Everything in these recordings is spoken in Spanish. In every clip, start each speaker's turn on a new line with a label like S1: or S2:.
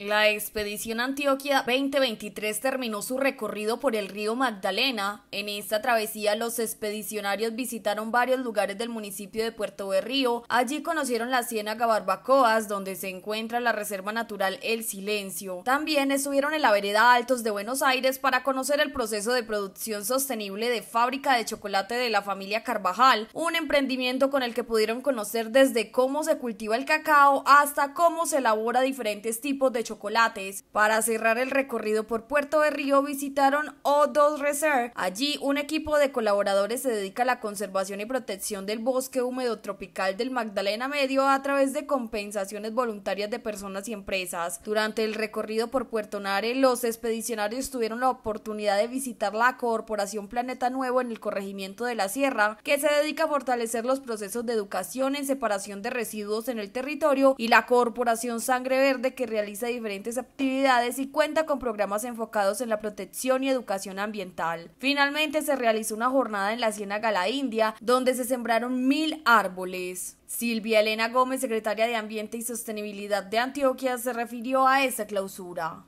S1: La expedición Antioquia 2023 terminó su recorrido por el río Magdalena. En esta travesía los expedicionarios visitaron varios lugares del municipio de Puerto Berrío. Allí conocieron la Siena gabarbacoas donde se encuentra la reserva natural El Silencio. También estuvieron en la vereda Altos de Buenos Aires para conocer el proceso de producción sostenible de fábrica de chocolate de la familia Carvajal, un emprendimiento con el que pudieron conocer desde cómo se cultiva el cacao hasta cómo se elabora diferentes tipos de chocolate chocolates. Para cerrar el recorrido por Puerto de Río visitaron O2 Reserve. Allí un equipo de colaboradores se dedica a la conservación y protección del bosque húmedo tropical del Magdalena Medio a través de compensaciones voluntarias de personas y empresas. Durante el recorrido por Puerto Nare, los expedicionarios tuvieron la oportunidad de visitar la Corporación Planeta Nuevo en el corregimiento de la Sierra, que se dedica a fortalecer los procesos de educación en separación de residuos en el territorio y la Corporación Sangre Verde que realiza diferentes actividades y cuenta con programas enfocados en la protección y educación ambiental. Finalmente se realizó una jornada en la hacienda gala India, donde se sembraron mil árboles. Silvia Elena Gómez, secretaria de Ambiente y Sostenibilidad de Antioquia, se refirió a esa clausura.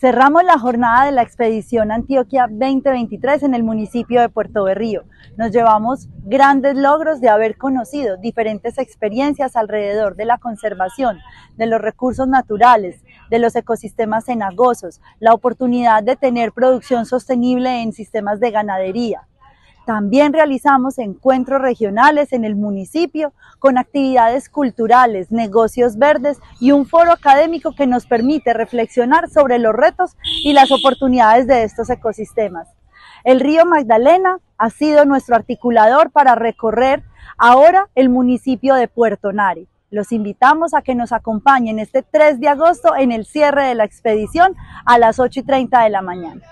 S2: Cerramos la jornada de la expedición Antioquia 2023 en el municipio de Puerto Berrío. Nos llevamos grandes logros de haber conocido diferentes experiencias alrededor de la conservación, de los recursos naturales, de los ecosistemas cenagosos, la oportunidad de tener producción sostenible en sistemas de ganadería, también realizamos encuentros regionales en el municipio con actividades culturales, negocios verdes y un foro académico que nos permite reflexionar sobre los retos y las oportunidades de estos ecosistemas. El río Magdalena ha sido nuestro articulador para recorrer ahora el municipio de Puerto Nari. Los invitamos a que nos acompañen este 3 de agosto en el cierre de la expedición a las 8 y 30 de la mañana.